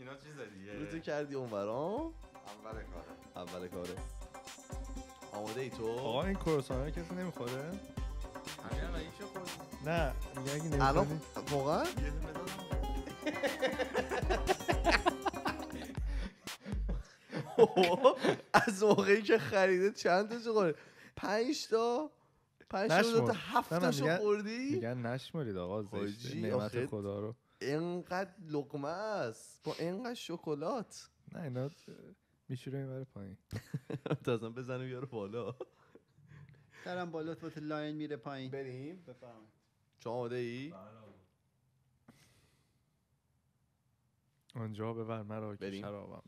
اینا چیز دیگه رو کردی اون برام اول کاره اول کاره آماده ای تو آقا این کروسانه کسی نمیخوره همین الان یکشو نه میگه اگه نمیخوری الان واقعا یه از موقعی که خریده چند تا خورده پنج تا پنج تا هفت تا خوردی میگن نشمرید آقا زشت نعمت خدا رو اینقدر لقمه است با اینقدر شکلات نه اینا میشوره این پایین تازم بزنیم یارو بالا درم بالا با لاین میره پایین بریم بفهم چون ای؟ آنجا ببر مرا که شرابم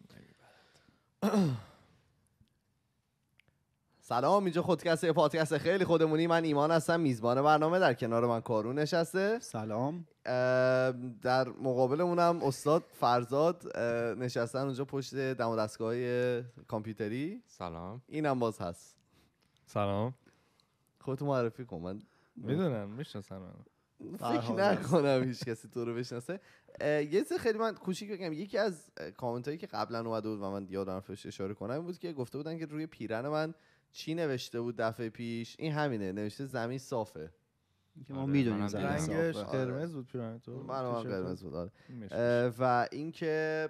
سلام اینجا خودکسه پادکست خیلی خودمونی من ایمان هستم میزبان برنامه در کنار من کارون نشسته سلام در مقابل مقابلمونم استاد فرزاد نشستن اونجا پشت دم و دستگاه کامپیوتری سلام اینم باز هست سلام خودتو معرفی کن من میدونم من فکر نکنم هیچ کسی تو رو بشناسه یه سه خیلی من کوچیک بگم یکی از کامنت هایی که قبلا اومده بود و من یادم فرش اشاره کنم بود که گفته بودن که روی پیرن من چی نوشته بود دفعه پیش این همینه نوشته زمین صافه که ما آره، میدونیم زمین رنگش آره. قرمز بود تو من قرمز بود آره. و اینکه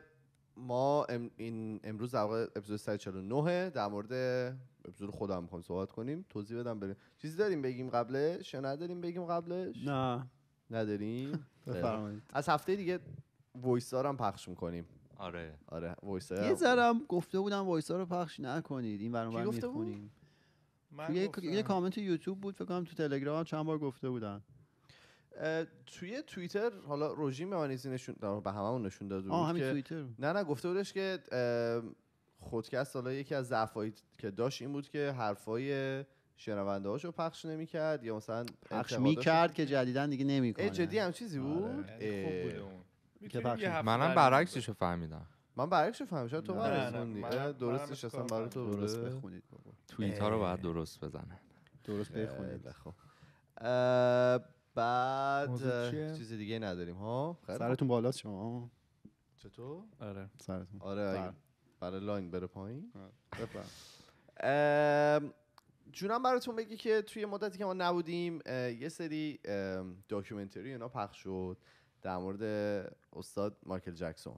ما ام این امروز در واقع اپیزود 149 در مورد اپیزود خودم میخوام صحبت کنیم توضیح بدم بریم چیزی داریم بگیم قبلش یا نداریم بگیم قبلش نه نداریم از هفته دیگه وایس هم پخش میکنیم آره آره وایسا یه گفته بودم وایسا رو پخش نکنید این برنامه رو میخونیم توی یه کامنت یوتیوب بود فکر کنم تو تلگرام چند بار گفته بودن توی توییتر حالا رژیم به نشون به هممون نشون داد نه نه گفته بودش که خودکست حالا یکی از ضعفایی که داشت این بود که حرفای شنونده رو پخش نمیکرد یا مثلا پخش میکرد که جدیدن دیگه نمیکنه جدی هم چیزی آره. بود که منم منم برعکسشو فهمیدم من برعکسش فهمیدم شاید تو برعکس درستش اصلا برای تو درست بخونید توییت ها رو باید درست بزنن درست بخونید خب بعد چیز دیگه نداریم ها سرتون بالاست شما چطور آره سرتون آره بله. برای لاین بره پایین آره، جونم براتون بگی که توی مدتی که ما نبودیم یه سری داکیومنتری اینا پخش شد در مورد استاد مایکل جکسون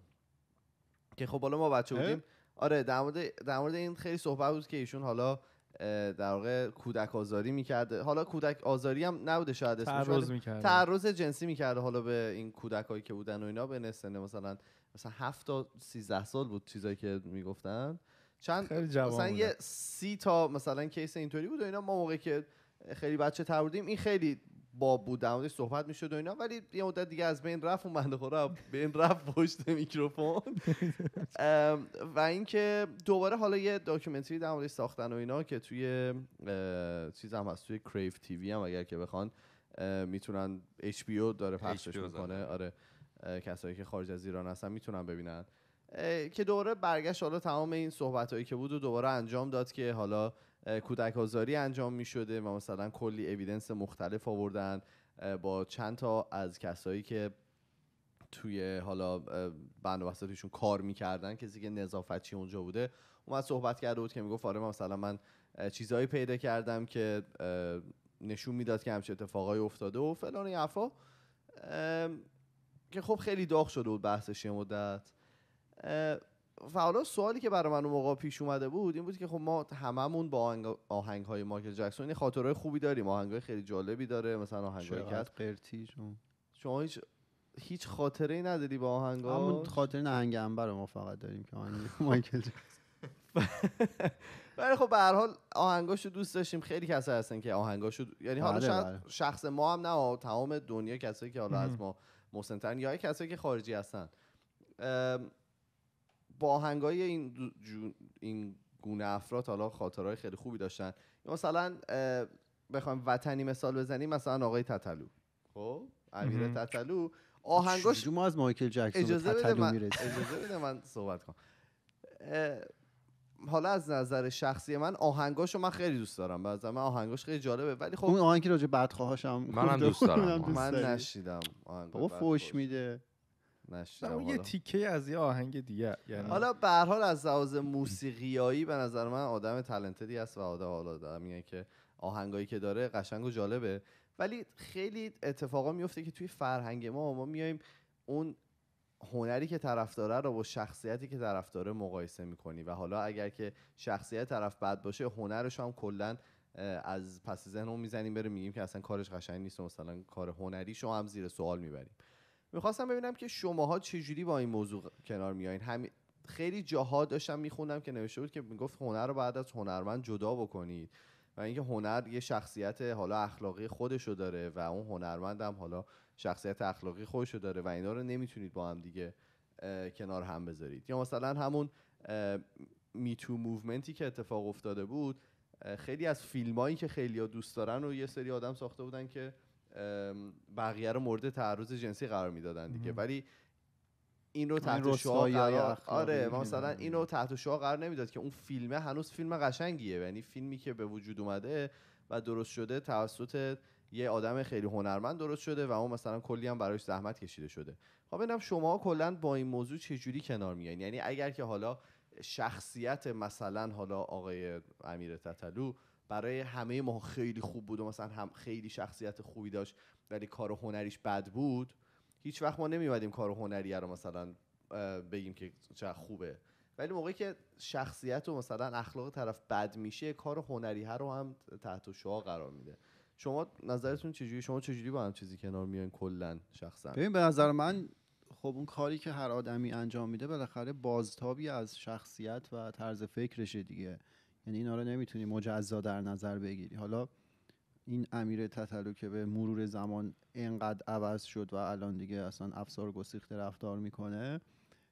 که خب حالا ما بچه بودیم آره در مورد, در مورد این خیلی صحبت بود که ایشون حالا در واقع کودک آزاری میکرده حالا کودک آزاری هم نبوده شاید اسمش تعرض میکرده تعرض جنسی میکرده حالا به این کودک هایی که بودن و اینا به نسنه مثلا مثلا 7 تا 13 سال بود چیزایی که میگفتن چند مثلا یه سی تا مثلا کیس اینطوری بود و اینا ما موقعی که خیلی بچه تر بودیم این خیلی با بود در صحبت میشد و اینا ولی یه مدت دیگه از بین رفت اون بنده خدا به رفت پشت میکروفون و اینکه دوباره حالا یه داکیومنتری در مورد ساختن و اینا که توی چیز هم هست توی کریو تیوی هم اگر که بخوان میتونن او داره پخشش میکنه آره کسایی که خارج از ایران هستن میتونن ببینن که دوباره برگشت حالا تمام این صحبت هایی که بود و دوباره انجام داد که حالا کودک آزاری انجام می شده و مثلا کلی اویدنس مختلف آوردن با چند تا از کسایی که توی حالا بند و کار میکردن کسی که نظافتچی اونجا بوده اومد صحبت کرده بود که میگفت آره مثلا من چیزهایی پیدا کردم که نشون میداد که همچه اتفاقای افتاده و فلان این حرفا که خب خیلی داغ شده بود بحثش یه مدت فعلا سوالی که برای من اون موقع پیش اومده بود این بود که خب ما هممون با آهنگ, های مایکل جکسون یعنی خاطره خوبی داریم آهنگ های خیلی جالبی داره مثلا آهنگ های قرتی شما, هیچ هیچ خاطره ای نداری با آهنگ همون خاطره آهنگ انبر ما فقط داریم که آهنگ مایکل ولی خب به هر حال آهنگاشو دوست داشتیم خیلی کسایی هستن که آهنگاشو یعنی حالا بله، شاید بله. شخص ما هم نه تمام دنیا کسایی که حالا از ما مسنترن یا کسایی که خارجی هستن آهنگای این, این گونه افراد حالا خاطرهای خیلی خوبی داشتن مثلا بخوام وطنی مثال بزنیم مثلا آقای تتلو خب امیر تتلو آهنگاش ما از مایکل جکسون اجازه بده من اجازه بده من صحبت کنم حالا از نظر شخصی من آهنگاشو من خیلی دوست دارم بعضا من آهنگاش خیلی جالبه ولی خب اون آهنگی راجع بدخواهاشم منم دوست دارم من نشیدم آهنگ بابا فوش میده اون یه تیکه از یه آهنگ دیگه یعنی حالا به حال از لحاظ موسیقیایی به نظر من آدم تالنتدی هست و آدم حالا دارم میگن که آهنگایی که داره قشنگ و جالبه ولی خیلی اتفاقا میفته که توی فرهنگ ما ما میایم اون هنری که طرف داره رو با شخصیتی که طرف داره مقایسه میکنی و حالا اگر که شخصیت طرف بد باشه هنرش هم کلا از پس ذهنمون میزنیم بره میگیم که اصلا کارش قشنگ نیست مثلا کار هنریش هم زیر سوال میبریم میخواستم ببینم که شماها چجوری با این موضوع کنار میایین همین... خیلی جاها داشتم میخوندم که نوشته بود که میگفت هنر رو بعد از هنرمند جدا بکنید و اینکه هنر یه شخصیت حالا اخلاقی خودشو داره و اون هنرمند هم حالا شخصیت اخلاقی خودشو داره و اینا رو نمیتونید با هم دیگه کنار هم بذارید یا مثلا همون میتو موومنتی که اتفاق افتاده بود خیلی از فیلمایی که خیلی دوست دارن و یه سری آدم ساخته بودن که بقیه رو مورد تعرض جنسی قرار میدادن دیگه ولی این رو تحت آره مثلا این رو تحت قرار نمیداد که اون فیلمه هنوز فیلم قشنگیه یعنی فیلمی که به وجود اومده و درست شده توسط یه آدم خیلی هنرمند درست شده و اون مثلا کلی هم براش زحمت کشیده شده خب ببینم شما کلا با این موضوع چه جوری کنار میایین یعنی اگر که حالا شخصیت مثلا حالا آقای امیر تطلو برای همه ما خیلی خوب بود و مثلا هم خیلی شخصیت خوبی داشت ولی کار هنریش بد بود هیچ وقت ما نمیومدیم کار هنری رو مثلا بگیم که چه خوبه ولی موقعی که شخصیت و مثلا اخلاق طرف بد میشه کار هنری ها رو هم تحت شعا قرار میده شما نظرتون چجوری شما چجوری با هم چیزی کنار میان کلا شخصا ببین به نظر من خب اون کاری که هر آدمی انجام میده بالاخره بازتابی از شخصیت و طرز فکرشه دیگه یعنی اینا رو نمیتونی مجزا در نظر بگیری حالا این امیر تتلو که به مرور زمان انقدر عوض شد و الان دیگه اصلا افسار گسیخته رفتار میکنه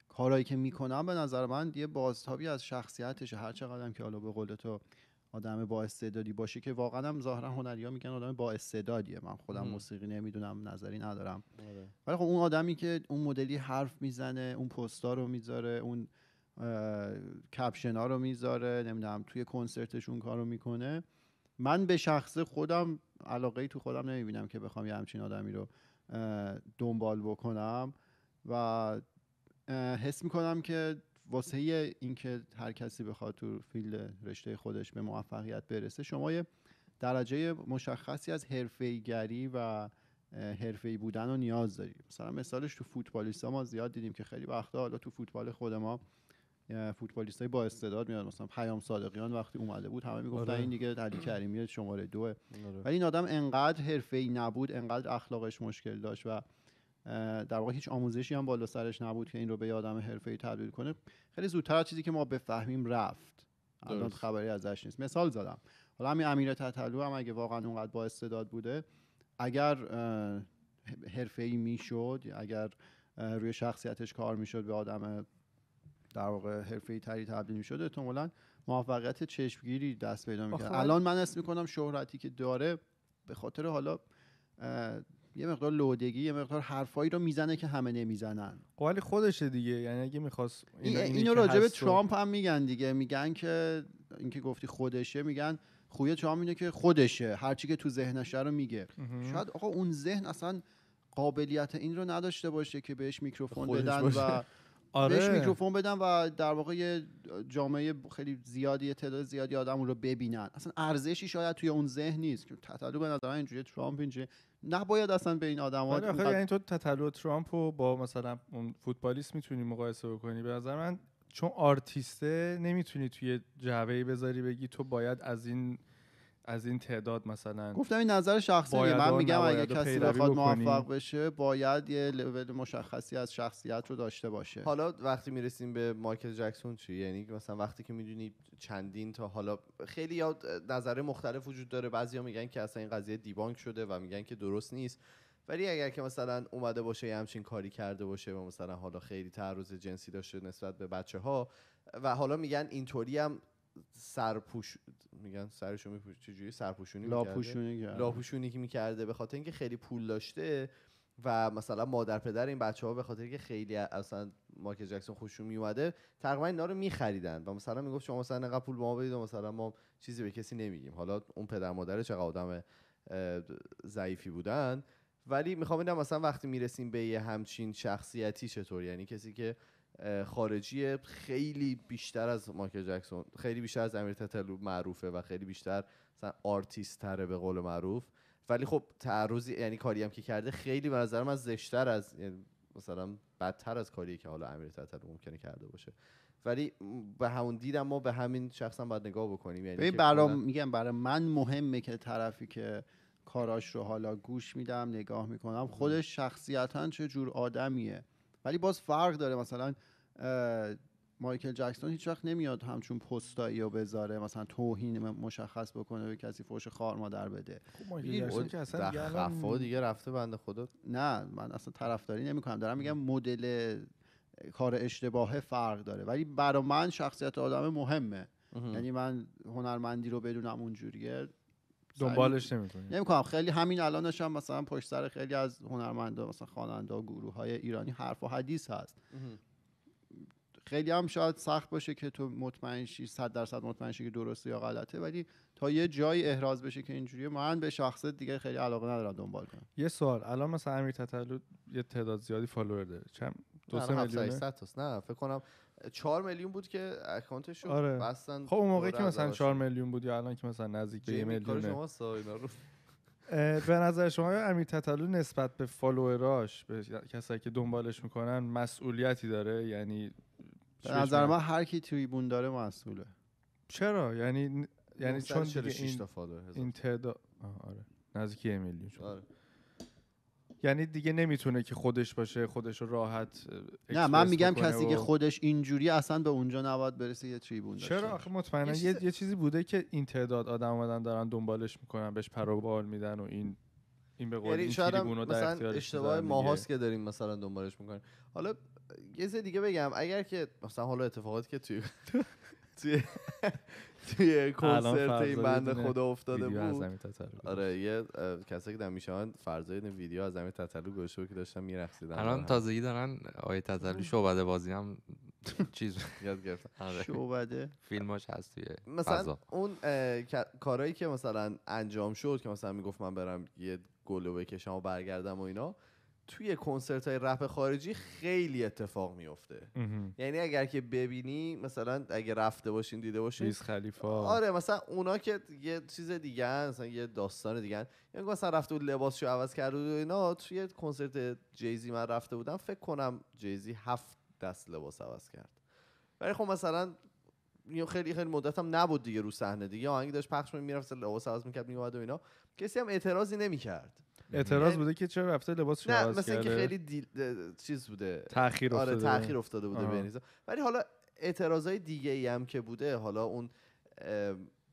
کارایی که میکنم به نظر من یه بازتابی از شخصیتش هر چقدر هم که حالا به قول تو آدم با استعدادی باشه که واقعا هم ظاهرا هنریا میگن آدم با استعدادیه من خودم موسیقی نمیدونم نظری ندارم آره. ولی خب اون آدمی که اون مدلی حرف میزنه اون پستا رو میذاره اون کپشن ها رو میذاره نمیدونم توی کنسرتشون کارو میکنه من به شخص خودم علاقه ای تو خودم نمیبینم که بخوام یه همچین آدمی رو دنبال بکنم و حس میکنم که واسه اینکه هر کسی بخواد تو فیلد رشته خودش به موفقیت برسه شما یه درجه مشخصی از گری و ای بودن رو نیاز داریم مثلا مثالش تو ها ما زیاد دیدیم که خیلی وقتا حالا تو فوتبال خود ما فوتبالیست های با استعداد میاد مثلا پیام صادقیان وقتی اومده بود همه میگفتن آره. این دیگه علی کریمی شماره دوه آره. ولی این آدم انقدر ای نبود انقدر اخلاقش مشکل داشت و در واقع هیچ آموزشی هم بالا سرش نبود که این رو به آدم ای تبدیل کنه خیلی زودتر از چیزی که ما بفهمیم رفت الان خبری ازش نیست مثال زدم حالا همین امیر تتلو هم اگه واقعا اونقدر با استعداد بوده اگر حرفه‌ای میشد اگر روی شخصیتش کار میشد به آدم در واقع ای تری تبدیل می‌شد احتمالاً موفقیت چشمگیری دست پیدا می‌کرد الان من اسم میکنم شهرتی که داره به خاطر حالا یه مقدار لودگی یه مقدار حرفایی رو میزنه که همه نمیزنن قول خب خودشه دیگه یعنی اگه میخواست اینو, اینو راجع به ترامپ هم میگن دیگه میگن که اینکه گفتی خودشه میگن خوی ترامپ اینه که خودشه هرچی که تو ذهنش رو میگه شاید آقا اون ذهن اصلا قابلیت این رو نداشته باشه که بهش میکروفون بدن و آره. بهش میکروفون بدن و در واقع جامعه خیلی زیادی تعداد زیادی آدم رو ببینن اصلا ارزشی شاید توی اون ذهن نیست که تطلو به نظر اینجوری ترامپ اینجوری نباید اصلا به این ها آره یعنی تو تطلو ترامپ رو با مثلا اون فوتبالیست میتونی مقایسه بکنی به نظر من چون آرتیسته نمیتونی توی جعبه بذاری بگی تو باید از این از این تعداد مثلا گفتم این نظر شخصیه من میگم اگه کسی بخواد موفق بشه باید یه لول مشخصی از شخصیت رو داشته باشه حالا وقتی میرسیم به مایکل جکسون چی یعنی مثلا وقتی که میدونی چندین تا حالا خیلی یا نظر مختلف وجود داره بعضیا میگن که اصلا این قضیه دیبانک شده و میگن که درست نیست ولی اگر که مثلا اومده باشه یه همچین کاری کرده باشه و مثلا حالا خیلی تعرض جنسی داشته نسبت به بچه ها و حالا میگن اینطوری هم سرپوش میگن سرشو میپوش چجوری سرپوشونی لاپوشونی میکرده لاپوشونی که میکرده به خاطر اینکه خیلی پول داشته و مثلا مادر پدر این بچه ها به خاطر که خیلی اصلا مایکل جکسون خوششون میومده تقریبا اینا رو میخریدن و مثلا میگفت شما مثلا انقدر پول به ما بدید و مثلا ما چیزی به کسی نمیگیم حالا اون پدر مادر چقدر آدم ضعیفی بودن ولی میخوام ببینم مثلا وقتی میرسیم به یه همچین شخصیتی چطور یعنی کسی که خارجی خیلی بیشتر از مایکل جکسون خیلی بیشتر از امیر تتلو معروفه و خیلی بیشتر مثلا آرتیست تره به قول معروف ولی خب تعرضی یعنی کاری هم که کرده خیلی به نظر من زشتر از یعنی مثلا بدتر از کاری که حالا امیر تتلو ممکنه کرده باشه ولی به همون دیدم ما به همین شخصا باید نگاه بکنیم یعنی برای میگم برای من مهمه که طرفی که کاراش رو حالا گوش میدم نگاه میکنم خودش شخصیتا چه جور آدمیه ولی باز فرق داره مثلا مایکل جکسون هیچ وقت نمیاد همچون پستایی رو بذاره مثلا توهین مشخص بکنه به کسی فوش خار مادر بده خب، مایکل دیگه, رفته بنده خدا نه من اصلا طرفداری کنم دارم میگم مدل کار اشتباهه فرق داره ولی برا من شخصیت آدم مهمه یعنی من هنرمندی رو بدونم اونجوریه دنبالش نمیکنی نمیکنم خیلی همین الانش هم مثلا پشت سر خیلی از هنرمندا مثلا خواننده گروه های ایرانی حرف و حدیث هست خیلی هم شاید سخت باشه که تو مطمئن شی 100 درصد مطمئن شی که درسته یا غلطه ولی تا یه جایی احراز بشه که اینجوریه من به شخص دیگه خیلی علاقه ندارم دنبال کنم یه سوال الان مثلا امیر تتلو یه تعداد زیادی فالوور داره چند دو سه میلیون نه فکر کنم 4 میلیون بود که اکانتش آره. بستن خب اون موقع که مثلا چهار میلیون بود یا الان که مثلا نزدیک به یه میلیون به نظر شما امیر تتلو نسبت به فالووراش به کسایی که دنبالش میکنن مسئولیتی داره یعنی به نظر من هر کی تریبون داره مسئوله چرا یعنی یعنی چون دیگه این, این تعداد آره نزدیک یه میلیون شد آره. یعنی دیگه نمیتونه که خودش باشه خودش رو راحت نه من میگم کسی که خودش اینجوری اصلا به اونجا نباید برسه یه تریبون داشته چرا آخه مطمئنا یه, یه, چیزی بوده که این تعداد آدم اومدن دارن دنبالش میکنن بهش پروبال میدن و این این به قول یعنی این تریبون مثلا اشتباه ماهاست که داریم مثلا دنبالش میکنیم حالا یه چیز دیگه بگم اگر که مثلا حالا اتفاقاتی که توی توی توی کنسرت این بند خدا افتاده بود آره یه کسی که در میشوان فرضای ویدیو از زمین تطلو گوشه بود که داشتن میرقصیدن الان تازگی دارن آیه تطلو شعبده بازی هم چیز یاد آره. فیلماش هست توی مثلا اون کارهایی که مثلا انجام شد که مثلا میگفت من برم یه گلو بکشم و برگردم و اینا توی کنسرت های رپ خارجی خیلی اتفاق میفته یعنی اگر که ببینی مثلا اگه رفته باشین دیده باشین ریز خلیفه آره مثلا اونا که یه چیز دیگه مثلا یه داستان دیگه یعنی مثلا رفته بود لباسشو عوض کرد اینا توی کنسرت جیزی من رفته بودم فکر کنم جیزی هفت دست لباس عوض کرد ولی خب مثلا خیلی خیلی هم نبود دیگه رو صحنه دیگه آهنگ داشت پخش میرفت لباس عوض میکرد میومد و اینا کسی هم اعتراضی نمیکرد اعتراض یعنی بوده که چرا رفته لباس نه مثلا که خیلی چیز بوده تاخیر آره، افتاده, تأخیر افتاده بوده ولی حالا اعتراضای دیگه ای هم که بوده حالا اون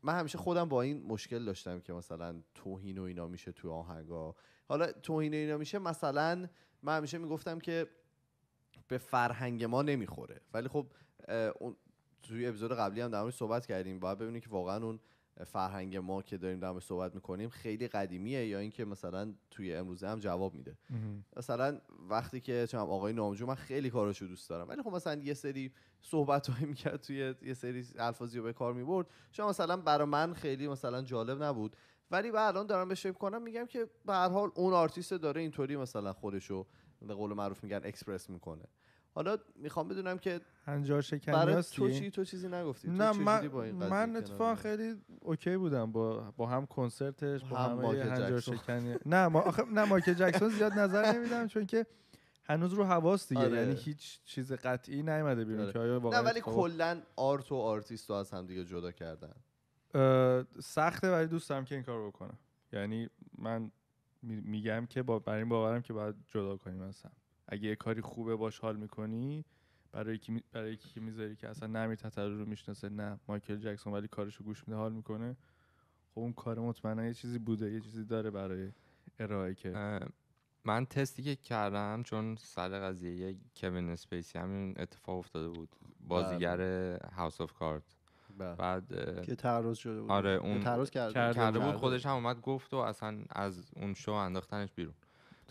من همیشه خودم با این مشکل داشتم که مثلا توهین و اینا میشه تو آهنگا حالا توهین و اینا میشه مثلا من همیشه میگفتم که به فرهنگ ما نمیخوره ولی خب اون توی اپیزود قبلی هم در صحبت کردیم باید ببینیم که واقعا اون فرهنگ ما که داریم در صحبت میکنیم خیلی قدیمیه یا اینکه مثلا توی امروزه هم جواب میده مثلا وقتی که چم آقای نامجو من خیلی کاراشو دوست دارم ولی خب مثلا یه سری صحبت هایی میکرد توی یه سری الفاظی رو به کار میبرد شما مثلا برا من خیلی مثلا جالب نبود ولی بعد الان دارم بهش کنم میگم که به هر حال اون آرتیست داره اینطوری مثلا خودشو به قول معروف میگن اکسپرس میکنه حالا میخوام بدونم که هنجار شکنی برای تو چی تو چیزی نگفتی نه تو من با من خیلی اوکی بودم با با هم کنسرتش با هم ماکه هنجار شکنی نه ما آخه نه ماکه جکسون زیاد نظر نمیدم چون که هنوز رو حواس دیگه آره. یعنی هیچ چیز قطعی نیومده بیرون آره. که نه ولی کلا آرت و آرتیست رو از هم دیگه جدا کردن سخته ولی دوست دارم که این رو بکنم یعنی من میگم که با برای این باورم که باید جدا کنیم از اگه یه کاری خوبه باش حال میکنی برای کی برای کی که میذاری که اصلا نه امیر رو میشناسه نه مایکل جکسون ولی کارش رو گوش میده حال میکنه خب اون کار مطمئنا یه چیزی بوده یه چیزی داره برای ارائه که من تستی که کردم چون سر قضیه کوین اسپیسی همین اتفاق افتاده بود بازیگر هاوس آف کارت بعد که تعرض شده بود آره اون تعرض کرده, کرده بود خودش هم اومد گفت و اصلا از اون شو انداختنش بیرون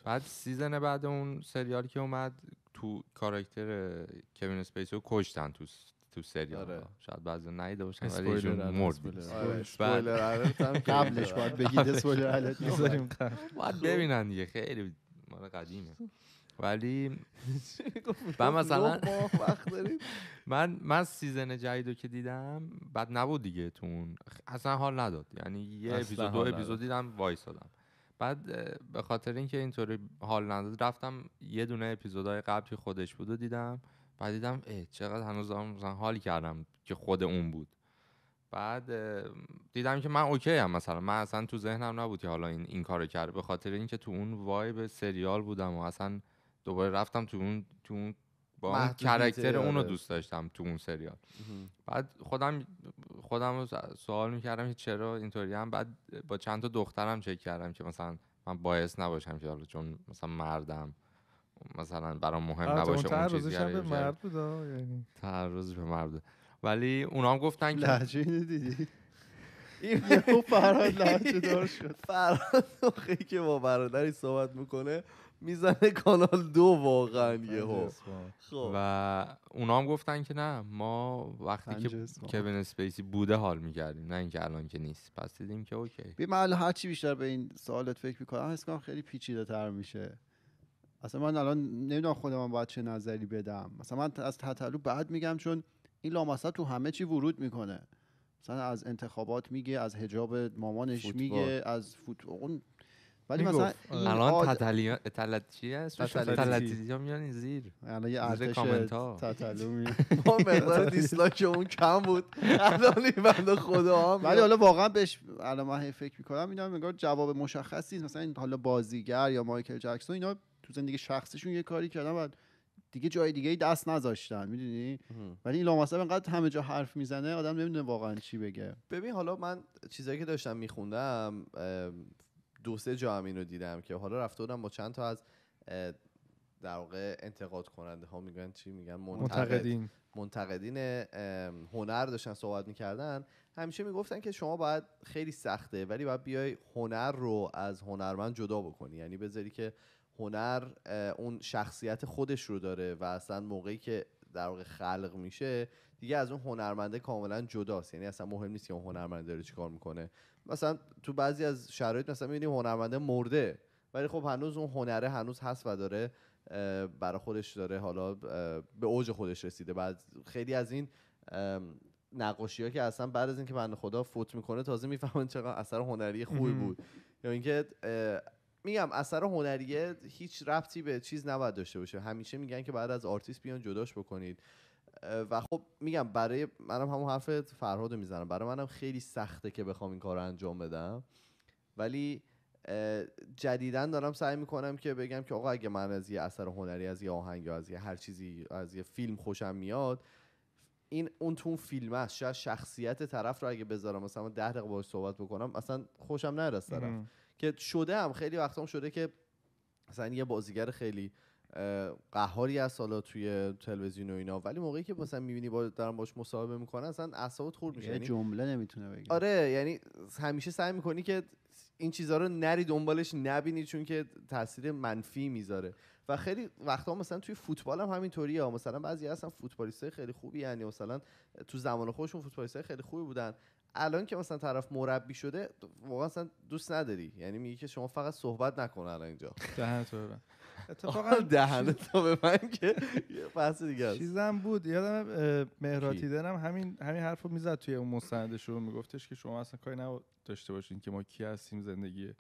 بعد سیزن بعد اون سریال که اومد تو کاراکتر کوین اسپیسی رو کشتن تو تو سریال آره. شاید بعضی نیده باشن ولی ایشون مرد آره، قبلش باید بگید آره. اسپویلر حالت باید ببینن دیگه خیلی مال قدیمه ولی من مثلا من من سیزن جدیدو که دیدم بعد نبود دیگه تو اصلا حال نداد یعنی یه اپیزود دو اپیزود دیدم وایسادم بعد به خاطر اینکه اینطوری حال نداد رفتم یه دونه اپیزودهای قبل که خودش بود و دیدم بعد دیدم اه چقدر هنوز مثلا حال کردم که خود اون بود بعد دیدم که من اوکی هم مثلا من اصلا تو ذهنم نبود که حالا این این کارو کرد به خاطر اینکه تو اون وایب سریال بودم و اصلا دوباره رفتم تو اون تو اون با اون کرکتر اونو آره. دوست داشتم تو اون سریال بعد خودم خودم سوال میکردم که چرا اینطوری هم بعد با چند تا دخترم چک کردم که مثلا من باعث نباشم که حالا چون مثلا مردم مثلا برام مهم آره، نباشه اون هم به مرد بود یعنی به مرد ولی اونا هم گفتن که لحجه دیدی یه فرهاد لحجه دار شد فرهاد که با برادری صحبت میکنه میزنه کانال دو واقعا یه ها خب. و اونا هم گفتن که نه ما وقتی که کوین اسپیسی بوده حال میکردیم نه اینکه الان که نیست پس دیدیم که اوکی بی من هر چی بیشتر به این سوالت فکر میکنم حس کنم خیلی پیچیده تر میشه اصلا من الان نمیدونم خودم باید چه نظری بدم مثلا من از تطلو بعد میگم چون این لامصب تو همه چی ورود میکنه مثلا از انتخابات میگه از حجاب مامانش میگه از فوتبال ولی مثلا آره. الان تتلیا هست میان زیر الان یه ارتش تتلو ما مقدار دیسلایک اون کم بود الان این بنده خدا ولی حالا واقعا بهش الان من فکر میکنم اینا نگار جواب مشخصی مثلا حالا بازیگر یا مایکل جکسون اینا تو زندگی شخصشون یه کاری کردن و دیگه جای دیگه دست نذاشتن میدونی ولی این لامصب اینقدر همه جا حرف میزنه آدم نمیدونه واقعا چی بگه ببین حالا من چیزایی که داشتم میخوندم دو سه جا هم این رو دیدم که حالا رفته بودم با چند تا از در واقع انتقاد کننده ها میگن چی میگن منتقد. منتقدین منتقدین هنر داشتن صحبت میکردن همیشه میگفتن که شما باید خیلی سخته ولی باید بیای هنر رو از هنرمند جدا بکنی یعنی بذاری که هنر اون شخصیت خودش رو داره و اصلا موقعی که در واقع خلق میشه دیگه از اون هنرمنده کاملا جداست یعنی اصلا مهم نیست که اون هنرمند داره چیکار میکنه مثلا تو بعضی از شرایط مثلا میبینیم هنرمنده مرده ولی خب هنوز اون هنره هنوز هست و داره برای خودش داره حالا به اوج خودش رسیده بعد خیلی از این نقاشی ها که اصلا بعد از اینکه بنده خدا فوت میکنه تازه میفهمن چقدر اثر هنری خوبی بود یا اینکه میگم اثر هنریه هیچ ربطی به چیز نباید داشته باشه همیشه میگن که بعد از آرتیست بیان جداش بکنید و خب میگم برای منم همون حرف فرهادو میزنم برای منم خیلی سخته که بخوام این کار رو انجام بدم ولی جدیدا دارم سعی میکنم که بگم که آقا اگه من از یه اثر هنری از یه آهنگ یا از یه هر چیزی از یه فیلم خوشم میاد این اون تو اون فیلم است شاید شخصیت طرف رو اگه بذارم مثلا ده دقیقه باهاش صحبت بکنم اصلا خوشم نرس طرف که شده هم خیلی وقتام شده که مثلا یه بازیگر خیلی قهاری از حالا توی تلویزیون و اینا ولی موقعی که مثلا میبینی با دارن باش مصاحبه میکنن اصلا اعصابت خورد میشه یعنی جمله نمیتونه بگه آره یعنی همیشه سعی میکنی که این چیزها رو نری دنبالش نبینی چون که تاثیر منفی میذاره و خیلی وقتا مثلا توی فوتبال هم همینطوریه مثلا بعضی هستن فوتبالیسه خیلی خوبی یعنی مثلا تو زمان خودشون فوتبالیستای خیلی خوبی بودن الان که مثلا طرف مربی شده واقعا اصلا دوست نداری یعنی میگی که شما فقط صحبت نکن الان اینجا اتفاقا دهنه تا به من که یه بحث دیگه است چیزم بود یادم مهراتی دارم همین همین حرفو میزد توی اون مستندش رو میگفتش که شما اصلا کاری نداشته باشین که ما کی هستیم زندگی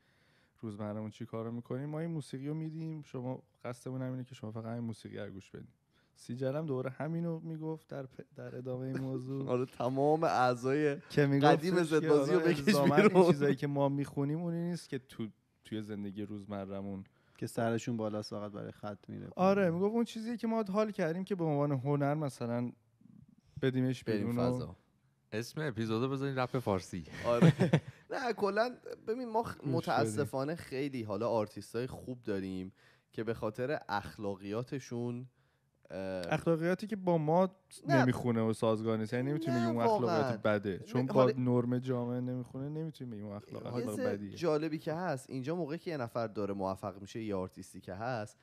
روزمرمون چی کارو میکنیم ما این موسیقی رو میدیم شما قصدمون همینه که شما فقط این موسیقی رو گوش بدیم سیجرم دوباره همینو میگفت در در ادامه این موضوع آره تمام اعضای قدیم زدبازی رو آره، بکش چیزایی که ما میخونیم اونی نیست که تو توی زندگی روزمرمون که سرشون بالاست فقط برای خط میره آره میگفت اون چیزی که ما حال کردیم که به عنوان هنر مثلا بدیمش بیرون فضا اسم اپیزودو بزنین رپ فارسی آره نه کلا ببین ما متاسفانه خیلی حالا آرتیست های خوب داریم که به خاطر اخلاقیاتشون اخلاقیاتی که با ما نمیخونه و سازگار نیست یعنی نمیتونی اون اخلاقیات بده چون با نرم جامعه نمیخونه نمیتونی بگی اون اخلاق بدیه جالبی که هست اینجا موقعی که یه نفر داره موفق میشه یه آرتیستی که هست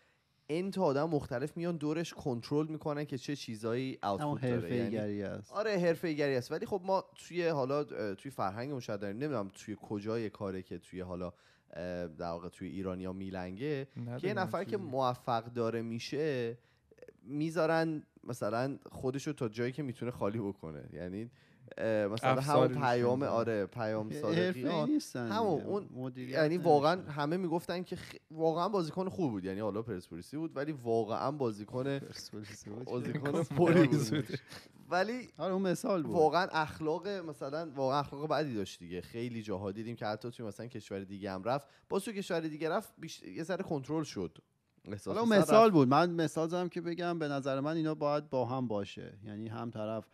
این تا آدم مختلف میان دورش کنترل میکنن که چه چیزایی اوتپوت داره یعنی است. آره حرفه ایگری است ولی خب ما توی حالا توی فرهنگ شاید داریم نمیدونم توی کجای کاره که توی حالا در توی ایرانیا میلنگه که یه نفر که موفق داره میشه میذارن مثلا خودشو تا جایی که میتونه خالی بکنه یعنی مثلا همون پیام آره پیام صادقی همون اون یعنی واقعا همه میگفتن که واقعا بازیکن خوب بود یعنی حالا پرسپولیسی بود ولی واقعا بازیکن بازیکن پولی بود ولی حالا آره، اون مثال بود واقعا اخلاق مثلا واقعا اخلاق بدی داشت دیگه خیلی جاها دیدیم که حتی توی مثلا کشور دیگه هم رفت باز تو کشور دیگه رفت بیش... یه سر کنترل شد حالا مثال بود من مثال زدم که بگم به نظر من اینا باید با هم باشه یعنی هم طرف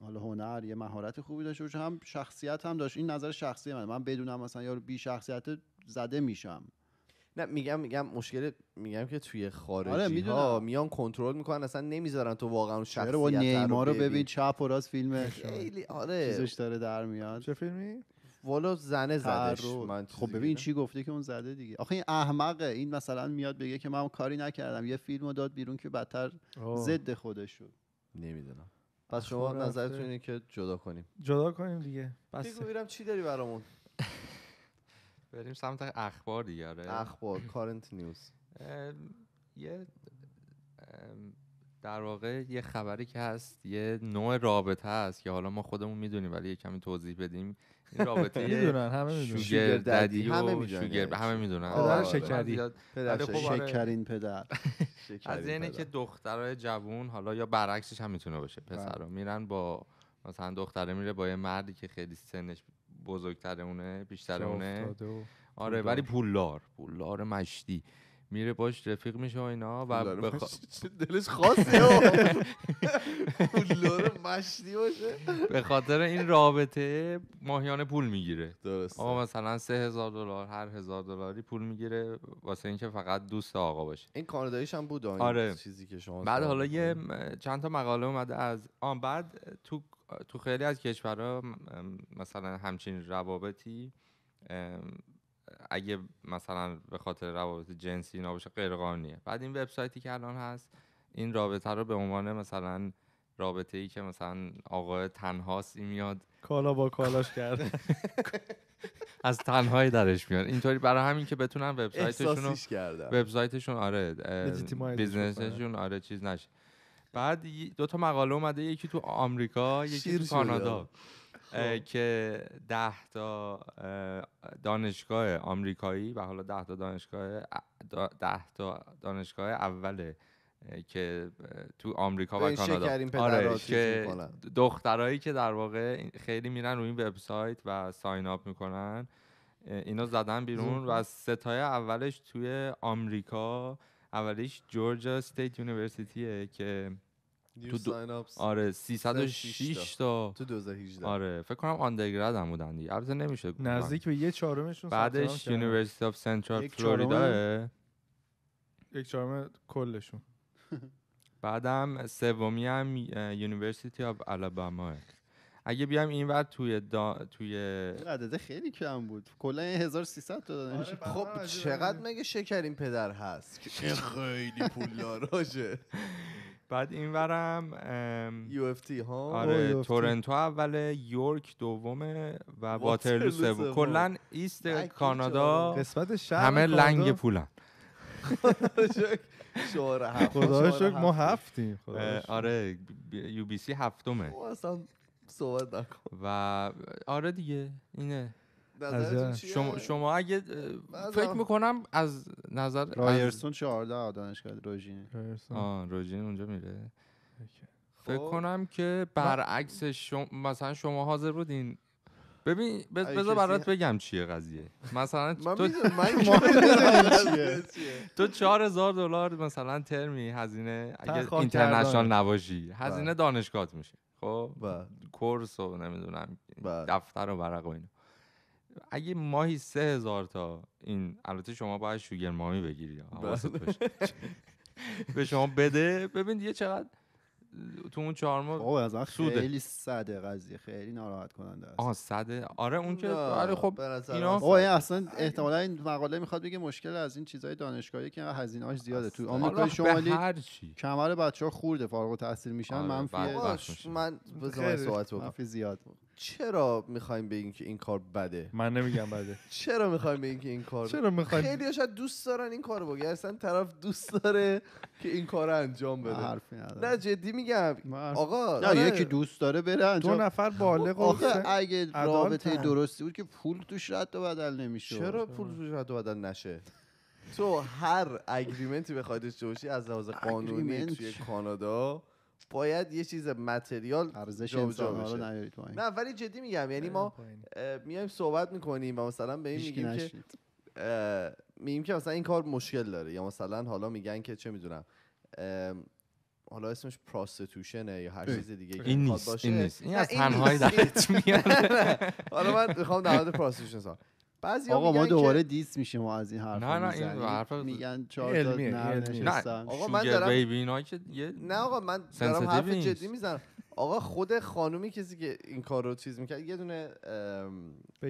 حالا هنر یه مهارت خوبی داشته باشه هم شخصیت هم داشته این نظر شخصی من من بدونم مثلا یارو بی شخصیت زده میشم نه میگم میگم مشکل میگم که توی خارجی آره ها میان کنترل میکنن اصلا نمیذارن تو واقعا شخصیت رو ببین چپ و راست فیلمه خیلی آره چیزش داره در میاد چه فیلمی والا زنه زدش من خب ببین چی گفته که اون زده دیگه آخه این احمقه این مثلا میاد بگه که من کاری نکردم یه فیلمو داد بیرون که بدتر ضد خودش شد نمیدونم پس شما نظرتون اینه که جدا کنیم جدا کنیم دیگه بس ببینم چی داری برامون بریم سمت اخبار دیگه آره. اخبار کارنت نیوز یه در واقع یه خبری که هست یه نوع رابطه هست که حالا ما خودمون میدونیم ولی یه کمی توضیح بدیم رابطه همه میدونن شوگر ددی همه یعنی همه میدونن پدر آره، پدر خب آره. شکرین پدر از اینه که دخترای جوون حالا یا برعکسش هم میتونه باشه بله. پسرا میرن با مثلا دختره میره با یه مردی که خیلی سنش بزرگتر اونه بیشتر اونه آره ولی پولدار پولدار مشتی میره باش رفیق میشه و اینا و دلش خاصه مشتی باشه به خاطر این رابطه ماهیانه پول میگیره درست آقا مثلا سه هزار دلار هر هزار دلاری پول میگیره واسه اینکه فقط دوست آقا باشه این کاناداییش هم بود آره چیزی که شما بعد حالا یه چند تا مقاله اومده از آن بعد تو تو خیلی از کشورها مثلا همچین روابطی اگه مثلا به خاطر روابط جنسی اینا باشه غیر بعد این وبسایتی که الان هست این رابطه رو به عنوان مثلا رابطه ای که مثلا آقا تنهاست این میاد کالا با کالاش کرده از تنهایی درش میاد اینطوری برای همین که بتونن وبسایتشون وبسایتشون آره بیزنسشون آره چیز نشه بعد دو تا مقاله اومده یکی تو آمریکا یکی تو کانادا خب. که ده تا دانشگاه آمریکایی و حالا ده تا دانشگاه ده تا دانشگاه اول که تو آمریکا و کانادا آره که دخترایی که در واقع خیلی میرن روی این وبسایت و ساین اپ میکنن اینا زدن بیرون و ستای اولش توی آمریکا اولش جورجیا استیت یونیورسیتیه که نیو تو دو... آره 306 تا تو 2018 آره فکر کنم آندرگراد هم بودن دیگه البته نمیشه نزدیک به یه چهارمشون بعدش یونیورسیتی اف سنترال فلوریدا یک چهارم کلشون بعدم سومی هم یونیورسیتی اف آلاباما اگه بیام این وقت توی دا... توی عدده خیلی کم بود کلا 1300 تا دادن آره خب چقدر مگه شکر این پدر هست که خیلی پول باشه بعد اینورم یو ها آره تورنتو اوله یورک دومه و واترلو سوم کلا ایست کانادا قسمت همه لنگ پولن خدا شکر ما هفتیم آره یو بی سی هفتمه و آره دیگه اینه شما, شما اگه فکر میکنم از نظر رایرسون 14 دانشگاه روژین روژین اونجا میره خب. فکر کنم که برعکس شما مثلا شما حاضر بودین ببین بذار برات بگم چیه قضیه مثلا تو تو 4000 دلار مثلا ترمی هزینه اگه اینترنشنال نباشی هزینه بله. دانشگاه میشه خب بله. کورس و نمیدونم بله. دفتر و ورق و اینا اگه ماهی سه هزار تا این البته شما باید شوگر مامی بگیری بله. به شما بده ببین دیگه چقدر تو اون چهار ماه سوده خیلی صده قضیه خیلی ناراحت کننده است آه صده آره اون که آره خب اینا آه اصلا احتمالا این مقاله میخواد بگه مشکل از این چیزای دانشگاهی که هاش زیاده تو آمریکای آره، شمالی کمر ها خورده فارغ تاثیر میشن آره، منفی بله. من بذار صحبت بکنم زیاد چرا میخوایم بگیم که این کار بده من نمیگم بده چرا میخوایم بگیم که این کار چرا میخوایم خیلی شاید دوست دارن این کارو بگه اصلا طرف دوست داره که این کار انجام بده حرفی نه جدی میگم آقا نه آره. یکی دوست داره بره انجام نفر بالغ اگه رابطه درستی بود که پول توش رد و بدل نمیشه چرا پول توش رد و بدل نشه تو هر اگریمنتی بخواید داشته باشی از لحاظ قانونی توی کانادا باید یه چیز متریال ارزش انسان نه ولی جدی میگم یعنی ما میایم صحبت میکنیم و مثلا به این میگیم که میگیم که مثلا این کار مشکل داره یا مثلا حالا میگن که چه میدونم حالا اسمش پراستیتوشنه یا هر چیز دیگه این نیست این نیست این از تنهایی در میاد حالا من میخوام در مورد پراستیتوشن بعضی آقا ما دوباره که... دیس میشیم ما از این حرف نه نه این حرف میگن چهار تا نه آقا من دارم اینا که یه نه آقا من دارم حرف جدی میزنم آقا خود خانومی کسی که این کار رو چیز میکرد یه دونه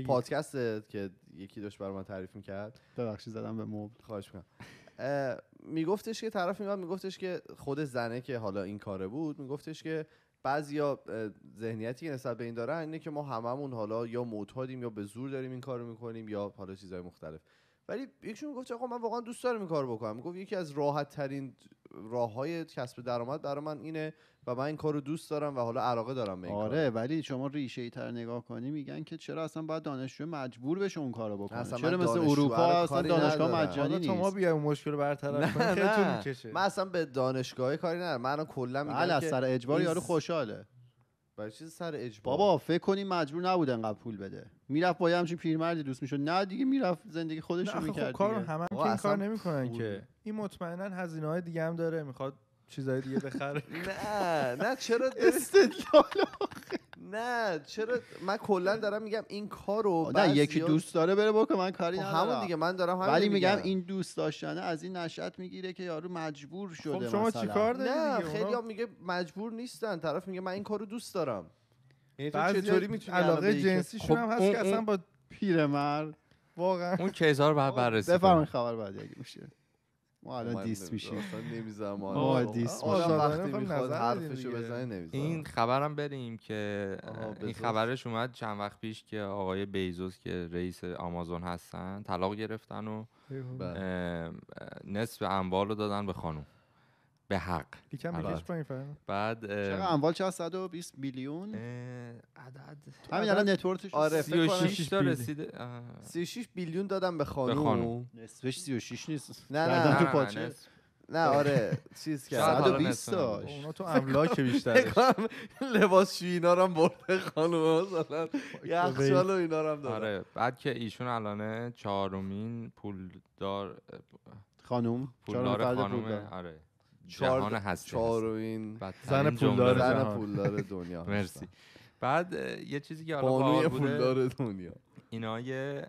پادکست که یکی داشت برای من تعریف میکرد ببخشید زدم به مبل خواهش میکنم میگفتش که طرف میگفتش که خود زنه که حالا این کاره بود میگفتش که بعضیا ذهنیتی که نسبت به این دارن اینه که ما هممون حالا یا معتادیم یا به زور داریم این کارو میکنیم یا حالا چیزهای مختلف ولی یکشون گفت آقا من واقعا دوست دارم این کار بکنم گفت یکی از راحت ترین راه های کسب درآمد برای من اینه و من این کارو دوست دارم و حالا علاقه دارم به این آره کار. ولی شما ریشه ای تر نگاه کنی میگن که چرا اصلا باید دانشجو مجبور بشه اون کارو بکنه اصلا چرا مثل اروپا آره، اصلا دانشگاه مجانی نیست شما بیاین مشکل رو برطرف نه. میکشه من اصلا به دانشگاه کاری ندارم من کلا میگم بله، از سر اجبار یارو خوشحاله برای چیز سر اجبار بابا فکر کنی مجبور نبود انقدر پول بده میرفت با یه همچین پیرمردی دوست میشد نه دیگه میرفت زندگی خودش رو خب میکرد کار همه که این کار نمیکنن که این مطمئنا هزینه های دیگه هم داره میخواد چیزای دیگه بخره نه نه چرا استدلال نه چرا من کلا دارم میگم این کارو نه یکی دوست داره بره بکنه من کاری خب، ندارم همون دیگه من دارم همین ولی میگم این دوست داشتنه از این نشأت میگیره که یارو مجبور خب، شده خب شما چیکار نه خیلی هم میگه مجبور نیستن طرف میگه من این کارو دوست دارم یعنی چطوری میتونی علاقه شون هم هست خب، که اصلا با پیرمرد واقعا اون کیزار بعد بررسی بفرمایید خبر بعدی میشه ما الان دیس میشیم اصلا نمیزنم ما دیس وقتی میخواد حرفشو بزنه نمیذارم این خبرم بریم که این خبرش اومد چند وقت پیش که آقای بیزوس که رئیس آمازون هستن طلاق گرفتن و بله. نصف اموال رو دادن به خانم به حق یکم بکش پایین بعد چقدر اموال چقدر 120 میلیون عدد همین الان نتورکش آره 36 تا رسیده 36 بیلیون دادم به خانم نصفش 36 نیست نه نه تو پاچه نه آره چیز کرد 120 تا اونا تو املاک بیشتر لباس اینا رو هم برده خانم مثلا یخچال و اینا رو هم داره آره بعد که ایشون الان چهارمین پولدار خانم پولدار خانم آره جهان هستی چهارمین زن پولدار زن پولدار دنیا مرسی بعد یه چیزی که حالا پولدار دنیا اینا یه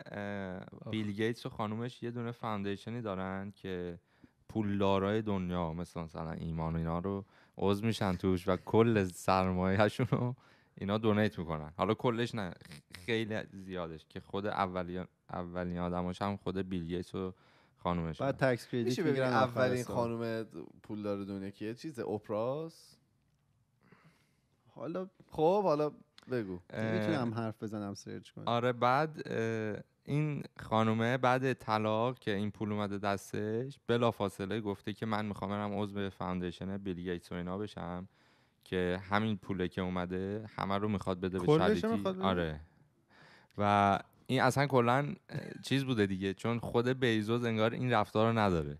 بیل گیتس و خانومش یه دونه فاندیشنی دارن که پولدارای دنیا مثل مثلا ایمان و اینا رو عضو میشن توش و کل سرمایهشون رو اینا دونیت میکنن حالا کلش نه خیلی زیادش که خود اولی اولی آدماش هم خود بیل گیتس و خانومش بعد تکس کردیت میگیرن اولین خانم پولدار دنیا کیه چیزه اوپراس حالا خب حالا بگو میتونم حرف بزنم سرچ کنم آره بعد این خانومه بعد طلاق که این پول اومده دستش بلافاصله گفته که من میخوام برم عضو فاندیشن بیل گیتس و اینا بشم که همین پوله که اومده همه رو میخواد بده به شریکی آره و این اصلا کلا چیز بوده دیگه چون خود بیزوز انگار این رفتار رو نداره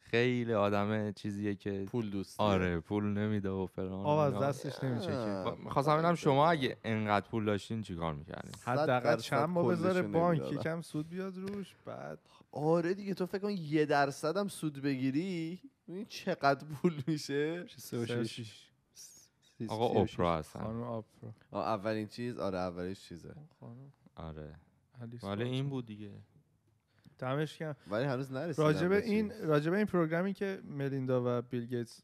خیلی آدم چیزیه که پول دوست آره پول نمیده و فلان آقا از دستش نمیچکه خب، میخواستم ببینم شما اگه انقدر پول داشتین چیکار میکردین حداقل چند ما بذاره بانک کم سود بیاد روش بعد آره دیگه تو فکر کن یه درصد هم سود بگیری این چقدر پول میشه آقا اوپرا هستن خانم اوپرا اولین چیز آره اولین چیزه آره ولی این بود دیگه دمش کم ولی هنوز نرسیدم راجب این راجب این پروگرامی که ملیندا و بیل گیتس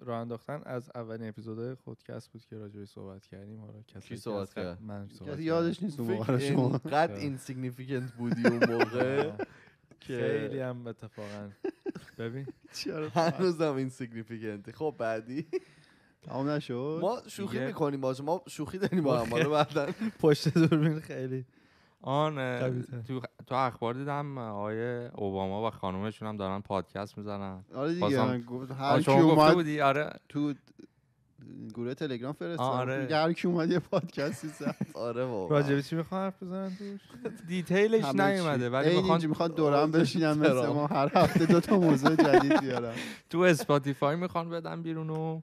را انداختن از اولین اپیزود خودکست بود که راجبش صحبت کردیم حالا کسی صحبت کرد من صحبت یادش نیست موقع شما قد سیگنیفیکنت بودی اون موقع خیلی هم اتفاقا ببین چرا؟ این سیگنیفیکنت خب بعدی تمام نشد ما شوخی میکنیم باشه ما شوخی داریم با هم بعدا پشت دوربین خیلی آن تو, تو اخبار دیدم آقای اوباما و خانومشون هم دارن پادکست میزنن آره دیگه آره، گفت هر آره، کی اومد بودی آره تو گروه تلگرام فرستادم آره. هر کی اومد یه پادکستی زد آره بابا راجبی چی میخوان حرف بزنن توش دیتیلش نیومده ولی میخواد میخوان دورم آره. بشینم مثل ما هر هفته دو تا موضوع جدید بیارم تو اسپاتیفای میخوان بدم بیرونو.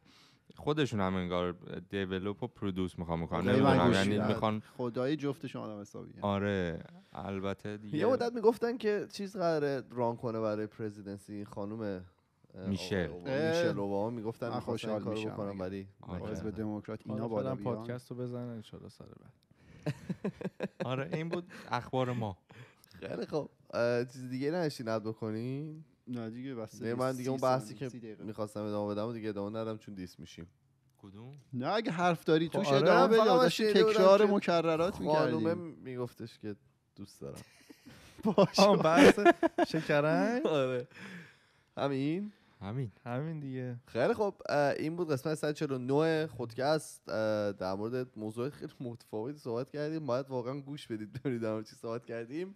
خودشون هم انگار دیولوپ و پرودوس میخوان میکنن یعنی میخوان خدای جفتشون آدم حسابی آره البته دیگه یه مدت میگفتن که چیز قراره ران کنه برای پرزیدنسی خانم میشل میشل اوباما میگفتن خوشحال کارو بکنم ولی حزب آره. دموکرات اینا بالا پادکست رو بزنن ان سر بعد آره این بود اخبار ما خیلی خب چیز دیگه نشینت بکنین نه دیگه بس من دیگه اون بحثی که میخواستم ادامه بدم و دیگه ادامه ندم چون دیس میشیم کدوم نه اگه حرف داری خب، توش آره، ادامه بدی تکرار مکررات میکردیم خانومه میگفتش که دوست دارم باشه بحث شکرنگ آره همین همین همین دیگه خیلی خب این بود قسمت 149 خودکست در مورد موضوع خیلی متفاوتی صحبت کردیم باید واقعا گوش بدید ببینید در چی صحبت کردیم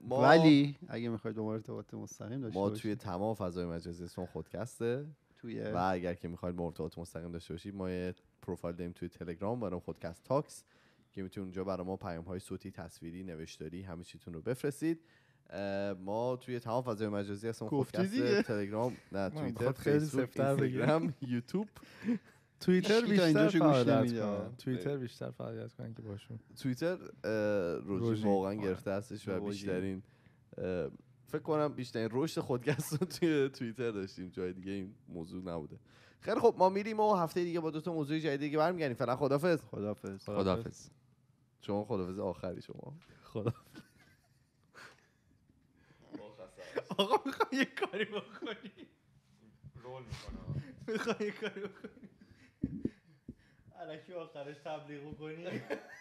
ما ولی اگه میخواید دوباره ارتباط مستقیم داشته ما توی تمام فضای مجازی اسم خودکسته توی و اگر که میخواید ما ارتباط مستقیم داشته باشید ما یه پروفایل داریم توی تلگرام برام خودکست تاکس که میتونید اونجا برای ما پیام های صوتی تصویری نوشتاری همه چیتون رو بفرستید ما توی تمام فضای مجازی اسم خودکست تلگرام نه توییتر فیسبوک اینستاگرام یوتیوب توییتر بیشتر فعالیت کنن بله. توییتر بیشتر فعالیت کنن که باشون توییتر روژی واقعا آره. گرفته هستش و بیشترین فکر کنم بیشترین رشد خودگست رو توی توییتر داشتیم جای دیگه این موضوع نبوده خیلی خب ما میریم و هفته دیگه با دو تا موضوع جدید دیگه برمیگردیم فعلا خدافظ خدافظ خدافظ شما خدافظ آخری شما خدا آقا میخوام یه کاری بکنی رول میکنم میخوام کاری بکنی الکی آخرش تبلیغو کنی